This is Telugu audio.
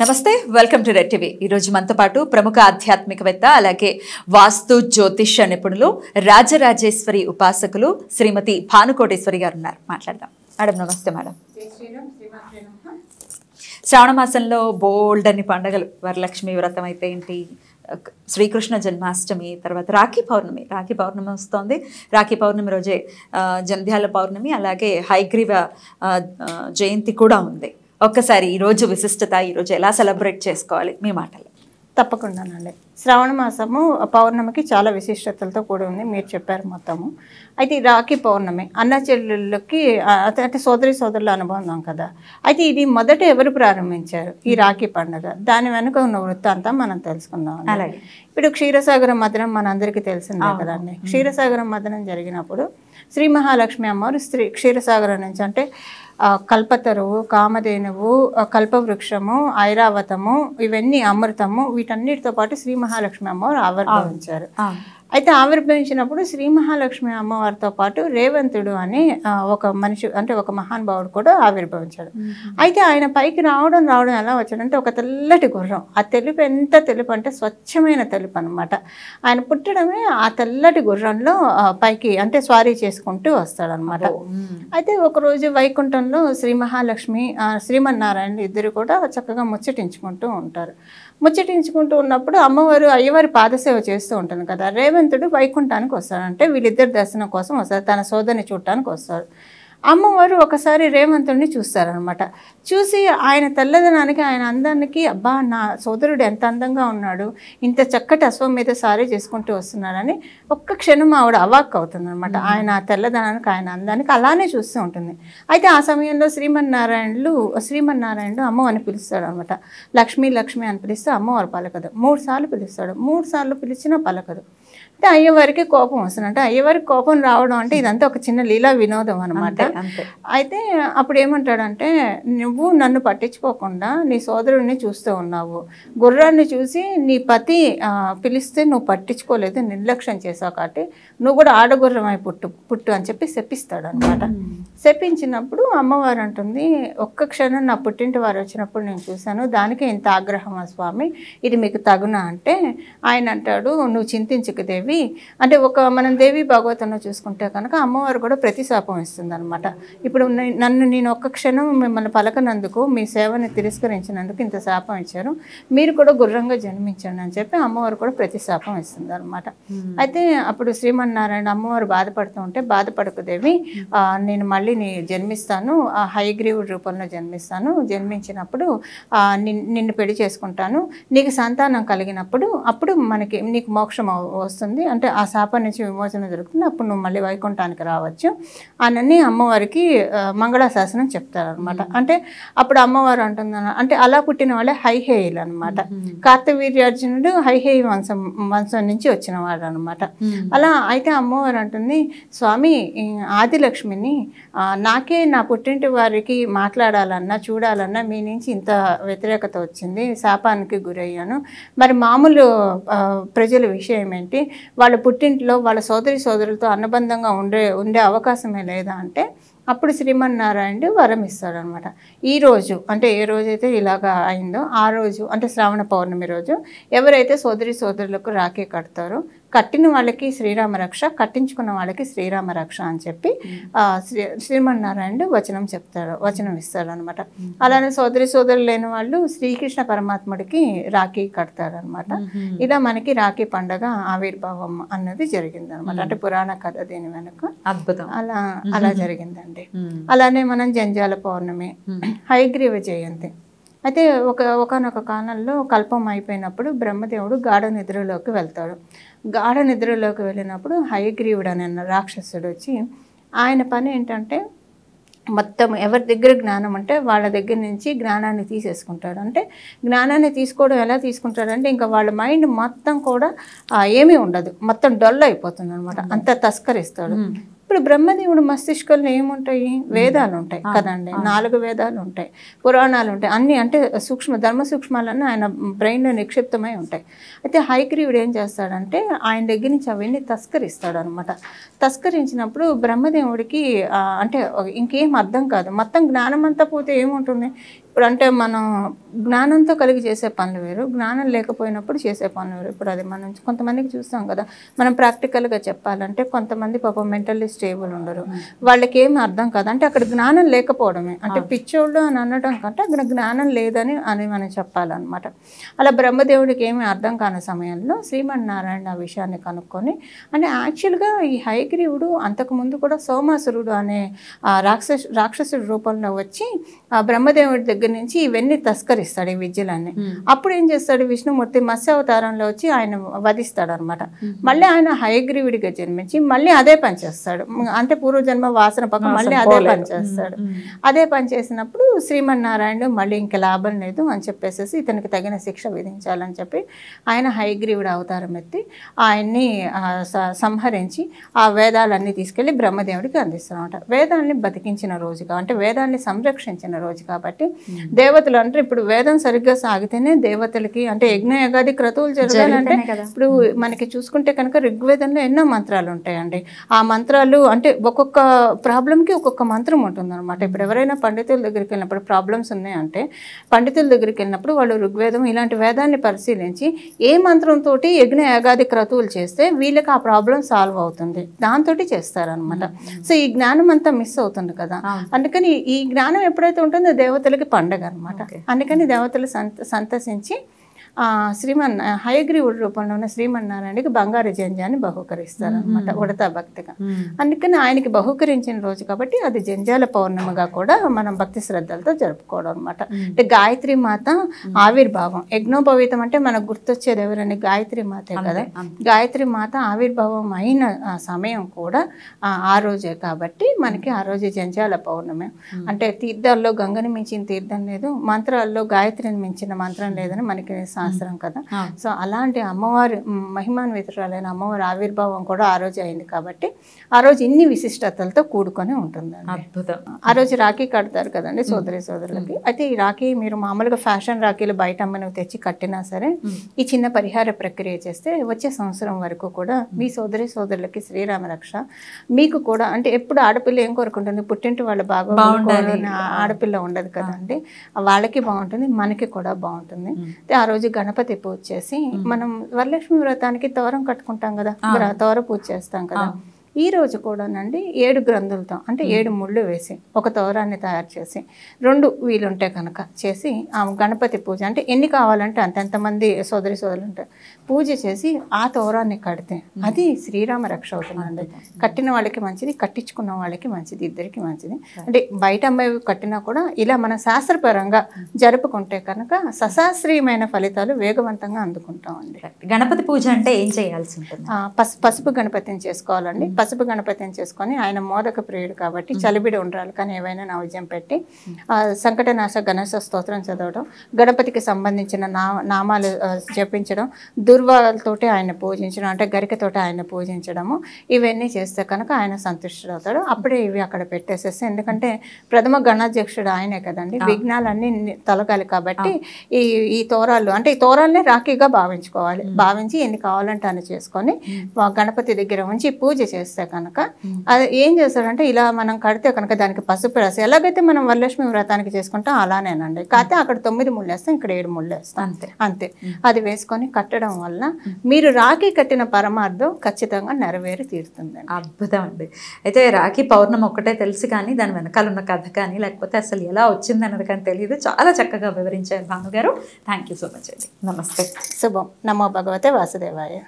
నమస్తే వెల్కమ్ టు రెడ్ టీవీ ఈరోజు మనతో పాటు ప్రముఖ ఆధ్యాత్మికవేత్త అలాగే వాస్తు జ్యోతిష్య నిపుణులు రాజరాజేశ్వరి ఉపాసకులు శ్రీమతి భానుకోటేశ్వరి గారు ఉన్నారు మాట్లాడదాం మేడం నమస్తే మేడం శ్రావణ మాసంలో బోల్డ్ అన్ని పండగలు వరలక్ష్మి వ్రతం అయితే ఏంటి శ్రీకృష్ణ జన్మాష్టమి తర్వాత రాఖీ పౌర్ణమి రాఖీ పౌర్ణమి వస్తుంది రాఖీ పౌర్ణమి రోజే జంధ్యాల పౌర్ణమి అలాగే హైగ్రీవ జయంతి కూడా ఉంది ఒక్కసారి ఈరోజు విశిష్టత ఈరోజు ఎలా సెలబ్రేట్ చేసుకోవాలి మీ మాటలు తప్పకుండానండి శ్రావణ మాసము పౌర్ణమికి చాలా విశిష్టతలతో కూడి ఉంది మీరు చెప్పారు మొత్తము అయితే రాఖి రాఖీ పౌర్ణమి అన్న చెల్లెళ్ళకి అంటే సోదరి సోదరుల అనుబంధం కదా అయితే ఇది మొదట ఎవరు ప్రారంభించారు ఈ రాఖీ పండుగ దాని వెనుక ఉన్న వృత్తాంతం మనం తెలుసుకుందాం అలాగే ఇప్పుడు క్షీరసాగర మదనం మనందరికీ తెలిసిందే కదండి క్షీరసాగరం మదనం జరిగినప్పుడు శ్రీ మహాలక్ష్మి అమ్మవారు స్త్రీ క్షీరసాగరం నుంచి అంటే కల్పతరువు కామధేనువు కల్పవృక్షము ఐరావతము ఇవన్నీ అమృతము వీటన్నిటితో పాటు శ్రీ మహాలక్ష్మి అమ్మవారు ఆవిర్భవించారు అయితే ఆవిర్భవించినప్పుడు శ్రీ మహాలక్ష్మి అమ్మవారితో పాటు రేవంతుడు అని ఒక మనిషి అంటే ఒక మహానుభావుడు కూడా ఆవిర్భవించాడు అయితే ఆయన పైకి రావడం రావడం ఎలా వచ్చాడంటే ఒక తెల్లటి గుర్రం ఆ తెలుపు ఎంత తెలుపు అంటే స్వచ్ఛమైన తెలుపు అనమాట ఆయన పుట్టడమే ఆ తెల్లటి గుర్రంలో పైకి అంటే స్వారీ చేసుకుంటూ వస్తాడనమాట అయితే ఒకరోజు వైకుంఠంలో శ్రీ మహాలక్ష్మి శ్రీమన్నారాయణ ఇద్దరు కూడా చక్కగా ముచ్చటించుకుంటూ ఉంటారు ముచ్చటించుకుంటూ ఉన్నప్పుడు అమ్మవారు అయ్యవారి పాదసేవ చేస్తూ ఉంటాను కదా రేవ హేమంతుడు వైకుంఠానికి వస్తాడు అంటే వీళ్ళిద్దరు దర్శనం కోసం వస్తారు తన సోదరిని చూడటానికి వస్తారు అమ్మవారు ఒకసారి రేవంతుడిని చూస్తారనమాట చూసి ఆయన తెల్లదనానికి ఆయన అందానికి అబ్బా నా సోదరుడు ఎంత అందంగా ఉన్నాడు ఇంత చక్కటి అశ్వం మీద సారీ చేసుకుంటూ వస్తున్నారని ఒక్క క్షణం ఆవిడ అవాక్ అవుతుంది అనమాట ఆయన తెల్లదనానికి ఆయన అందానికి అలానే చూస్తూ ఉంటుంది అయితే ఆ సమయంలో శ్రీమన్నారాయణులు శ్రీమన్నారాయణుడు అని పిలుస్తాడు అనమాట లక్ష్మీ లక్ష్మి అని పిలిస్తే అమ్మవారు పలకదు మూడు సార్లు పిలుస్తాడు మూడు సార్లు పిలిచినా పలకదు అంటే అయ్యవారికి కోపం వస్తుంది అంటే అయ్యవారికి కోపం రావడం అంటే ఇదంతా ఒక చిన్న లీలా వినోదం అనమాట అయితే అప్పుడు ఏమంటాడంటే నువ్వు నన్ను పట్టించుకోకుండా నీ సోదరుడిని చూస్తూ ఉన్నావు గుర్రాన్ని చూసి నీ పతి పిలిస్తే నువ్వు పట్టించుకోలేదు నిర్లక్ష్యం చేసావు కాబట్టి నువ్వు కూడా ఆడగుర్రమై పుట్టు పుట్టు అని చెప్పి శపిస్తాడు అనమాట శపించినప్పుడు అమ్మవారు అంటుంది ఒక్క క్షణం నా పుట్టింటి వారు వచ్చినప్పుడు నేను చూశాను దానికి ఇంత ఆగ్రహమా స్వామి ఇది మీకు తగునా అంటే ఆయన అంటాడు నువ్వు చింతించుకు దేవి అనేవి అంటే ఒక మనం దేవి భాగవతంలో చూసుకుంటే కనుక అమ్మవారు కూడా ప్రతి శాపం ఇస్తుందనమాట ఇప్పుడు నన్ను నేను ఒక్క క్షణం మిమ్మల్ని పలకనందుకు మీ సేవని తిరస్కరించినందుకు ఇంత శాపం ఇచ్చారు మీరు కూడా గుర్రంగా జన్మించండి అని చెప్పి అమ్మవారు కూడా ప్రతి శాపం ఇస్తుంది అనమాట hmm. అయితే అప్పుడు శ్రీమన్నారాయణ అమ్మవారు బాధపడుతూ ఉంటే దేవి నేను మళ్ళీ నీ జన్మిస్తాను ఆ హైగ్రీవుడ్ రూపంలో జన్మిస్తాను జన్మించినప్పుడు నిన్ను పెళ్లి చేసుకుంటాను నీకు సంతానం కలిగినప్పుడు అప్పుడు మనకి నీకు మోక్షం వస్తుంది జరుగుతుంది అంటే ఆ శాపం నుంచి విమోచన జరుగుతుంది అప్పుడు నువ్వు మళ్ళీ వైకుంఠానికి రావచ్చు అనని అమ్మవారికి మంగళాశాసనం చెప్తారనమాట అంటే అప్పుడు అమ్మవారు అంటుందన్న అంటే అలా పుట్టిన వాళ్ళే హైహేయులు అనమాట కార్తవీర్యార్జునుడు హైహేయ వంశం వంశం నుంచి వచ్చిన వాడు అనమాట అలా అయితే అమ్మవారు అంటుంది స్వామి ఆదిలక్ష్మిని నాకే నా పుట్టింటి వారికి మాట్లాడాలన్నా చూడాలన్నా మీ నుంచి ఇంత వ్యతిరేకత వచ్చింది శాపానికి గురయ్యాను మరి మామూలు ప్రజల విషయం ఏంటి వాళ్ళ పుట్టింట్లో వాళ్ళ సోదరి సోదరులతో అనుబంధంగా ఉండే ఉండే అవకాశమే లేదా అంటే అప్పుడు శ్రీమన్నారాయణుడు వరం అనమాట ఈ రోజు అంటే ఏ రోజైతే ఇలాగ అయిందో ఆ రోజు అంటే శ్రావణ పౌర్ణమి రోజు ఎవరైతే సోదరి సోదరులకు రాఖీ కడతారో కట్టిన వాళ్ళకి శ్రీరామ రక్ష కట్టించుకున్న వాళ్ళకి శ్రీరామ రక్ష అని చెప్పి శ్రీ శ్రీమన్నారాయణుడు వచనం చెప్తారు వచనం ఇస్తారు అనమాట అలానే సోదరి సోదరులు లేని వాళ్ళు శ్రీకృష్ణ పరమాత్ముడికి రాఖీ కడతారు అనమాట ఇలా మనకి రాఖీ పండగ ఆవిర్భావం అన్నది జరిగింది అనమాట అంటే పురాణ కథ దీని వెనుక అద్భుతం అలా అలా జరిగిందండి అలానే మనం జంజాల పౌర్ణమి హైగ్రీవ జయంతి అయితే ఒక ఒకనొక కాలంలో కల్పం అయిపోయినప్పుడు బ్రహ్మదేవుడు గాఢ నిద్రలోకి వెళ్తాడు గాఢ నిద్రలోకి వెళ్ళినప్పుడు హయగ్రీవుడు అనే రాక్షసుడు వచ్చి ఆయన పని ఏంటంటే మొత్తం ఎవరి దగ్గర జ్ఞానం అంటే వాళ్ళ దగ్గర నుంచి జ్ఞానాన్ని తీసేసుకుంటాడు అంటే జ్ఞానాన్ని తీసుకోవడం ఎలా తీసుకుంటాడంటే ఇంకా వాళ్ళ మైండ్ మొత్తం కూడా ఏమీ ఉండదు మొత్తం డల్ అయిపోతుంది అనమాట అంత తస్కరిస్తాడు ఇప్పుడు బ్రహ్మదేవుడు మస్తిష్కంలో ఏముంటాయి వేదాలు ఉంటాయి కదండి నాలుగు వేదాలు ఉంటాయి పురాణాలు ఉంటాయి అన్నీ అంటే సూక్ష్మ ధర్మ సూక్ష్మాలన్నీ ఆయన బ్రెయిన్లో నిక్షిప్తమై ఉంటాయి అయితే హైగ్రీవుడు ఏం చేస్తాడంటే ఆయన దగ్గర నుంచి అవన్నీ తస్కరిస్తాడు అనమాట తస్కరించినప్పుడు బ్రహ్మదేవుడికి అంటే ఇంకేం అర్థం కాదు మొత్తం జ్ఞానం అంతా పోతే ఏముంటుంది ఇప్పుడు అంటే మనం జ్ఞానంతో కలిగి చేసే పనులు వేరు జ్ఞానం లేకపోయినప్పుడు చేసే పనులు వేరు ఇప్పుడు అది మనం కొంతమందికి చూస్తాం కదా మనం ప్రాక్టికల్గా చెప్పాలంటే కొంతమంది పాపం మెంటల్లీ స్టేబుల్ ఉండరు వాళ్ళకి ఏమి అర్థం కాదు అంటే అక్కడ జ్ఞానం లేకపోవడమే అంటే పిచ్చోళ్ళు అని అనడం కంటే అక్కడ జ్ఞానం లేదని అని మనం చెప్పాలన్నమాట అలా బ్రహ్మదేవుడికి ఏమి అర్థం కాని సమయంలో శ్రీమన్నారాయణ ఆ విషయాన్ని కనుక్కొని అంటే యాక్చువల్గా ఈ హైగ్రీవుడు అంతకుముందు కూడా సోమాసురుడు అనే రాక్షసు రాక్షసుడి రూపంలో వచ్చి బ్రహ్మదేవుడి దగ్గర దగ్గర నుంచి ఇవన్నీ తస్కరిస్తాడు ఈ విద్యలన్నీ hmm. అప్పుడు ఏం చేస్తాడు విష్ణుమూర్తి మత్స్య అవతారంలో వచ్చి ఆయన వధిస్తాడు అనమాట hmm. మళ్ళీ ఆయన హయగ్రీవుడిగా జన్మించి మళ్ళీ అదే పని చేస్తాడు అంటే పూర్వజన్మ వాసన పక్కన మళ్ళీ అదే పని hmm, చేస్తాడు అదే పని చేసినప్పుడు శ్రీమన్నారాయణుడు మళ్ళీ ఇంకా లాభం లేదు అని చెప్పేసేసి ఇతనికి తగిన శిక్ష విధించాలని చెప్పి ఆయన హయగ్రీవుడు అవతారం ఎత్తి ఆయన్ని సంహరించి ఆ వేదాలన్నీ తీసుకెళ్లి బ్రహ్మదేవుడికి అందిస్తాడు అనమాట వేదాన్ని బతికించిన రోజుగా అంటే వేదాన్ని సంరక్షించిన రోజు కాబట్టి దేవతలు అంటే ఇప్పుడు వేదం సరిగ్గా సాగితేనే దేవతలకి అంటే యజ్ఞ యగాది క్రతువులు జరగాలంటే ఇప్పుడు మనకి చూసుకుంటే కనుక ఋగ్వేదంలో ఎన్నో మంత్రాలు ఉంటాయండి ఆ మంత్రాలు అంటే ఒక్కొక్క ప్రాబ్లంకి ఒక్కొక్క మంత్రం ఉంటుంది అనమాట ఇప్పుడు ఎవరైనా పండితుల దగ్గరికి వెళ్ళినప్పుడు ప్రాబ్లమ్స్ ఉన్నాయంటే పండితుల దగ్గరికి వెళ్ళినప్పుడు వాళ్ళు ఋగ్వేదం ఇలాంటి వేదాన్ని పరిశీలించి ఏ మంత్రంతో యజ్ఞ యాగాది క్రతువులు చేస్తే వీళ్ళకి ఆ ప్రాబ్లం సాల్వ్ అవుతుంది దాంతో చేస్తారనమాట సో ఈ జ్ఞానం అంతా మిస్ అవుతుంది కదా అందుకని ఈ జ్ఞానం ఎప్పుడైతే ఉంటుందో దేవతలకి పండగ అనమాట అందుకని దేవతలు సంత సంతసించి శ్రీమన్ హయగ్రీవుడి రూపంలో ఉన్న శ్రీమన్నారాయణకి బంగారు జంజాన్ని బహుకరిస్తారనమాట ఉడతా భక్తిగా అందుకని ఆయనకి బహుకరించిన రోజు కాబట్టి అది జంజాల పౌర్ణమిగా కూడా మనం భక్తి శ్రద్ధలతో జరుపుకోవడం అనమాట అంటే గాయత్రి మాత ఆవిర్భావం యజ్ఞోపవీతం అంటే మనకు గుర్తొచ్చేది ఎవరని గాయత్రి మాతే కదా గాయత్రి మాత ఆవిర్భావం అయిన సమయం కూడా ఆ రోజే కాబట్టి మనకి ఆ రోజు జంజాల పౌర్ణమి అంటే తీర్థాల్లో గంగని మించిన తీర్థం లేదు మంత్రాల్లో గాయత్రిని మించిన మంత్రం లేదని మనకి అవసరం కదా సో అలాంటి అమ్మవారి మహిమాన్వితురాలైన అమ్మవారి ఆవిర్భావం కూడా ఆ రోజు అయింది కాబట్టి ఆ రోజు ఇన్ని విశిష్టతలతో కూడుకొని ఉంటుంది అద్భుతం ఆ రోజు రాఖీ కడతారు కదండి సోదరి సోదరులకి అయితే ఈ రాఖీ మీరు మామూలుగా ఫ్యాషన్ రాఖీలు బయట అమ్మను తెచ్చి కట్టినా సరే ఈ చిన్న పరిహార ప్రక్రియ చేస్తే వచ్చే సంవత్సరం వరకు కూడా మీ సోదరి సోదరులకి శ్రీరామ రక్ష మీకు కూడా అంటే ఎప్పుడు ఆడపిల్ల ఏం కోరుకుంటుంది పుట్టింటి వాళ్ళు బాగా ఆడపిల్ల ఉండదు కదండి వాళ్ళకి బాగుంటుంది మనకి కూడా బాగుంటుంది ఆ రోజు గణపతి పూజ చేసి మనం వరలక్ష్మి వ్రతానికి తోరం కట్టుకుంటాం కదా తోర పూజ చేస్తాం కదా ఈరోజు కూడానండి ఏడు గ్రంథులతో అంటే ఏడు ముళ్ళు వేసి ఒక తోరాన్ని తయారు చేసి రెండు వీలుంటే కనుక చేసి గణపతి పూజ అంటే ఎన్ని కావాలంటే అంత ఎంతమంది సోదరి సోదరులు ఉంటారు పూజ చేసి ఆ తోరాన్ని కడితే అది శ్రీరామ రక్ష అవుతుందండి కట్టిన వాళ్ళకి మంచిది కట్టించుకున్న వాళ్ళకి మంచిది ఇద్దరికి మంచిది అంటే బయట అమ్మాయి కట్టినా కూడా ఇలా మన శాస్త్రపరంగా జరుపుకుంటే కనుక సశాస్త్రీయమైన ఫలితాలు వేగవంతంగా అందుకుంటామండి గణపతి పూజ అంటే ఏం చేయాల్సి ఉంటుంది పసుపు గణపతిని చేసుకోవాలండి పసుపు గణపతిని చేసుకొని ఆయన మోదక ప్రియుడు కాబట్టి చలిబిడి ఉండాలి కానీ ఏవైనా నైవేద్యం పెట్టి సంకటనాశ గణేశ స్తోత్రం చదవడం గణపతికి సంబంధించిన నామాలు జపించడం దుర్వాలతోటి ఆయన పూజించడం అంటే గరికతోటి ఆయన పూజించడము ఇవన్నీ చేస్తే కనుక ఆయన సంతృష్టుడవుతాడు అప్పుడే ఇవి అక్కడ పెట్టేసేస్తే ఎందుకంటే ప్రథమ గణాధ్యక్షుడు ఆయనే కదండి విఘ్నాలన్నీ తొలగాలి కాబట్టి ఈ ఈ తోరాలు అంటే ఈ తోరాలనే రాఖీగా భావించుకోవాలి భావించి ఎన్ని కావాలంటే అని చేసుకొని గణపతి దగ్గర ఉంచి పూజ చేస్తే చేస్తే కనుక అది ఏం చేస్తాడంటే ఇలా మనం కడితే కనుక దానికి పసుపు రాసి ఎలాగైతే మనం వరలక్ష్మి వ్రతానికి చేసుకుంటాం అలానేనండి కాకపోతే అక్కడ తొమ్మిది ముళ్ళు వేస్తాం ఇక్కడ ఏడు ముళ్ళు వేస్తాం అంతే అంతే అది వేసుకొని కట్టడం వల్ల మీరు రాఖీ కట్టిన పరమార్థం ఖచ్చితంగా నెరవేరి తీరుతుంది అద్భుతం అండి అయితే రాఖీ పౌర్ణం ఒక్కటే తెలుసు కానీ దాని వెనకాల ఉన్న కథ కానీ లేకపోతే అసలు ఎలా వచ్చింది అన్నది కానీ తెలియదు చాలా చక్కగా వివరించారు భానుగారు థ్యాంక్ యూ సో మచ్ అండి నమస్తే శుభం నమో భగవతే వాసుదేవాయ